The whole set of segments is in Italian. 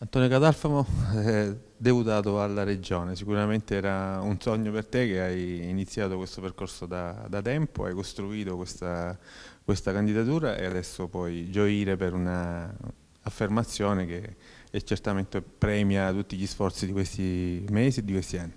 Antonio Catalfamo, eh, deputato alla Regione, sicuramente era un sogno per te che hai iniziato questo percorso da, da tempo, hai costruito questa, questa, candidatura e adesso puoi gioire per un'affermazione che certamente premia tutti gli sforzi di questi mesi e di questi anni.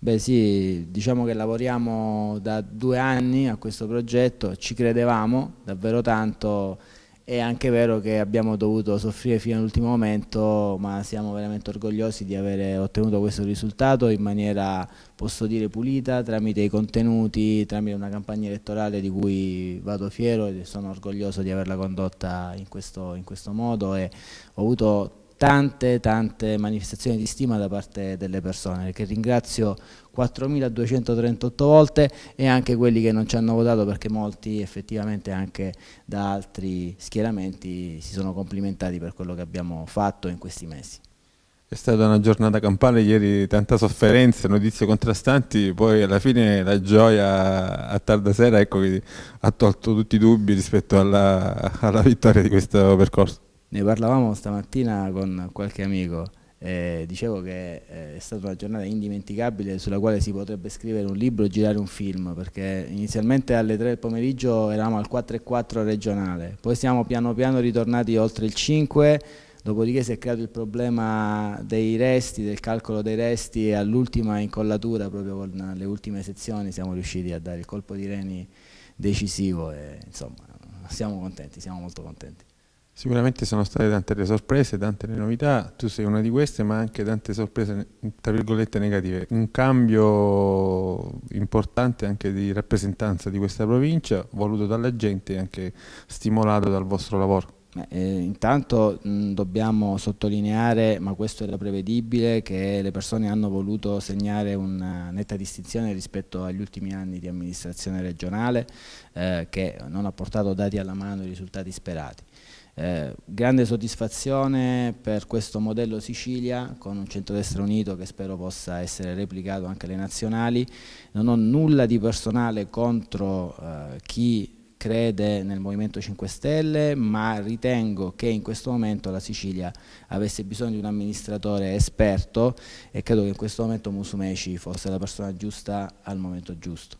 Beh sì, diciamo che lavoriamo da due anni a questo progetto, ci credevamo davvero tanto, è anche vero che abbiamo dovuto soffrire fino all'ultimo momento, ma siamo veramente orgogliosi di aver ottenuto questo risultato in maniera, posso dire, pulita, tramite i contenuti, tramite una campagna elettorale di cui vado fiero e sono orgoglioso di averla condotta in questo, in questo modo e ho avuto tante tante manifestazioni di stima da parte delle persone che ringrazio 4.238 volte e anche quelli che non ci hanno votato perché molti effettivamente anche da altri schieramenti si sono complimentati per quello che abbiamo fatto in questi mesi. È stata una giornata campale ieri, tanta sofferenza, notizie contrastanti, poi alla fine la gioia a tarda sera ecco, ha tolto tutti i dubbi rispetto alla, alla vittoria di questo percorso. Ne parlavamo stamattina con qualche amico. Eh, dicevo che eh, è stata una giornata indimenticabile sulla quale si potrebbe scrivere un libro e girare un film perché inizialmente alle 3 del pomeriggio eravamo al 4 e 4 regionale poi siamo piano piano ritornati oltre il 5 dopodiché si è creato il problema dei resti del calcolo dei resti e all'ultima incollatura proprio con le ultime sezioni siamo riusciti a dare il colpo di reni decisivo e insomma siamo contenti, siamo molto contenti Sicuramente sono state tante le sorprese, tante le novità, tu sei una di queste, ma anche tante sorprese, tra virgolette, negative. Un cambio importante anche di rappresentanza di questa provincia, voluto dalla gente e anche stimolato dal vostro lavoro. Eh, intanto mh, mm, dobbiamo sottolineare, ma questo era prevedibile, che le persone hanno voluto segnare una netta distinzione rispetto agli ultimi anni di amministrazione regionale eh, che non ha portato dati alla mano i risultati sperati. Eh, grande soddisfazione per questo modello Sicilia con un centrodestra unito che spero possa essere replicato anche alle nazionali. Non ho nulla di personale contro eh, chi crede nel Movimento 5 Stelle, ma ritengo che in questo momento la Sicilia avesse bisogno di un amministratore esperto e credo che in questo momento Musumeci fosse la persona giusta al momento giusto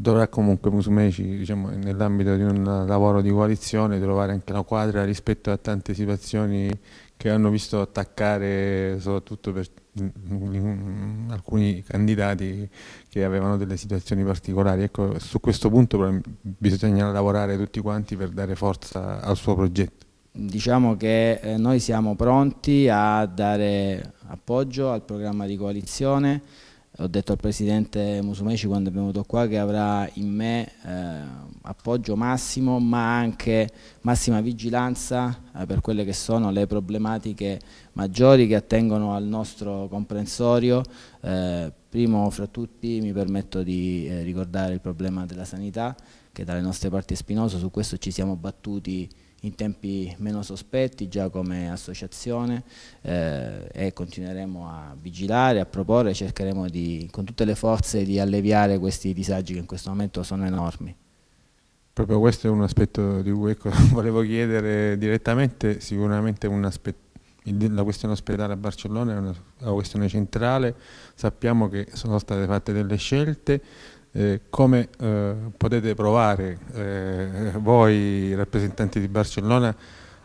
dovrà comunque Musumeci diciamo, nell'ambito di un lavoro di coalizione trovare anche una quadra rispetto a tante situazioni che hanno visto attaccare soprattutto per mm, mm, alcuni candidati che avevano delle situazioni particolari. Ecco, su questo punto bisogna lavorare tutti quanti per dare forza al suo progetto. Diciamo che eh, noi siamo pronti a dare appoggio al programma di coalizione, ho detto al presidente Musumeci quando è venuto qua che avrà in me eh, appoggio massimo ma anche massima vigilanza eh, per quelle che sono le problematiche maggiori che attengono al nostro comprensorio. Eh, primo fra tutti mi permetto di eh, ricordare il problema della sanità che dalle nostre parti è spinoso, su questo ci siamo battuti in tempi meno sospetti già come associazione eh, e continueremo a vigilare, a proporre, cercheremo di, con tutte le forze di alleviare questi disagi che in questo momento sono enormi. Proprio questo è un aspetto di cui ecco, volevo chiedere direttamente, sicuramente la questione ospedale a Barcellona è una questione centrale, sappiamo che sono state fatte delle scelte, eh, come eh, potete provare eh, voi rappresentanti di Barcellona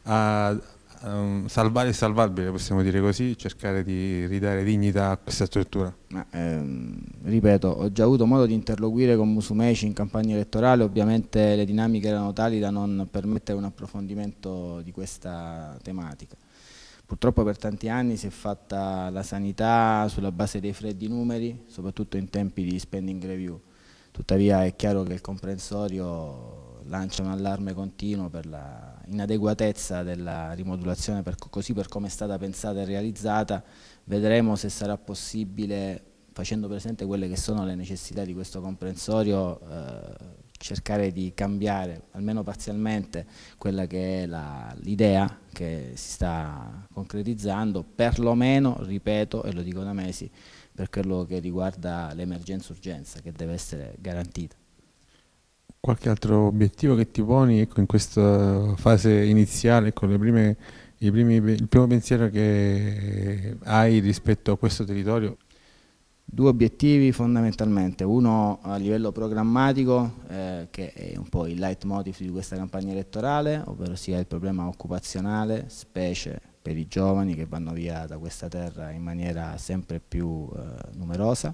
a, a salvare il salvabile, possiamo dire così, cercare di ridare dignità a questa struttura? Ma, ehm, ripeto, ho già avuto modo di interloquire con Musumeci in campagna elettorale, ovviamente le dinamiche erano tali da non permettere un approfondimento di questa tematica. Purtroppo per tanti anni si è fatta la sanità sulla base dei freddi numeri, soprattutto in tempi di spending review Tuttavia è chiaro che il comprensorio lancia un allarme continuo per la inadeguatezza della rimodulazione per così per come è stata pensata e realizzata. Vedremo se sarà possibile, facendo presente quelle che sono le necessità di questo comprensorio, eh, cercare di cambiare almeno parzialmente quella che è l'idea che si sta concretizzando, perlomeno, ripeto e lo dico da mesi, per quello che riguarda l'emergenza-urgenza che deve essere garantita. Qualche altro obiettivo che ti poni ecco, in questa fase iniziale, ecco, prime, primi, il primo pensiero che hai rispetto a questo territorio due obiettivi fondamentalmente, uno a livello programmatico eh, che è un po' il leitmotiv di questa campagna elettorale, ovvero sia il problema occupazionale, specie per i giovani che vanno via da questa terra in maniera sempre più eh, numerosa,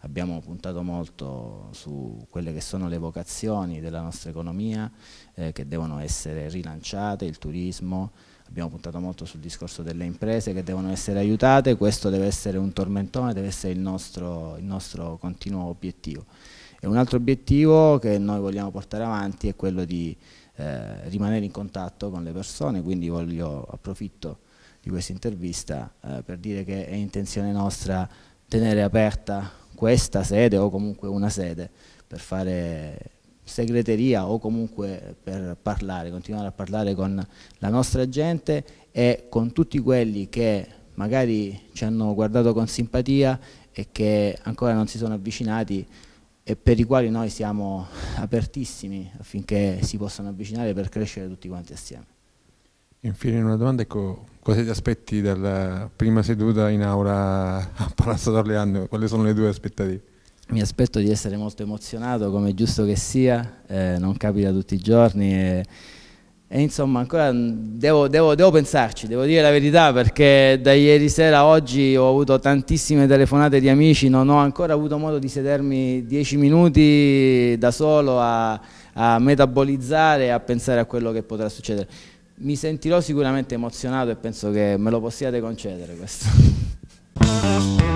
abbiamo puntato molto su quelle che sono le vocazioni della nostra economia eh, che devono essere rilanciate, il turismo, abbiamo puntato molto sul discorso delle imprese che devono essere aiutate, questo deve essere un tormentone, deve essere il nostro, il nostro continuo obiettivo. E un altro obiettivo che noi vogliamo portare avanti è quello di eh, rimanere in contatto con le persone, quindi voglio approfitto di questa intervista eh, per dire che è intenzione nostra tenere aperta questa sede o comunque una sede per fare segreteria o comunque per parlare, continuare a parlare con la nostra gente e con tutti quelli che magari ci hanno guardato con simpatia e che ancora non si sono avvicinati e per i quali noi siamo apertissimi affinché si possano avvicinare per crescere tutti quanti assieme. Infine una domanda, ecco, cosa ti aspetti dalla prima seduta in aula a Palazzo d'Orleano? Quali sono le tue aspettative? Mi aspetto di essere molto emozionato, come è giusto che sia, eh, non capita tutti i giorni e, e insomma ancora devo, devo, devo, pensarci, devo dire la verità perché da ieri sera a oggi ho avuto tantissime telefonate di amici, non ho ancora avuto modo di sedermi dieci minuti da solo a, a metabolizzare e a pensare a quello che potrà succedere mi sentirò sicuramente emozionato e penso che me lo possiate concedere questo.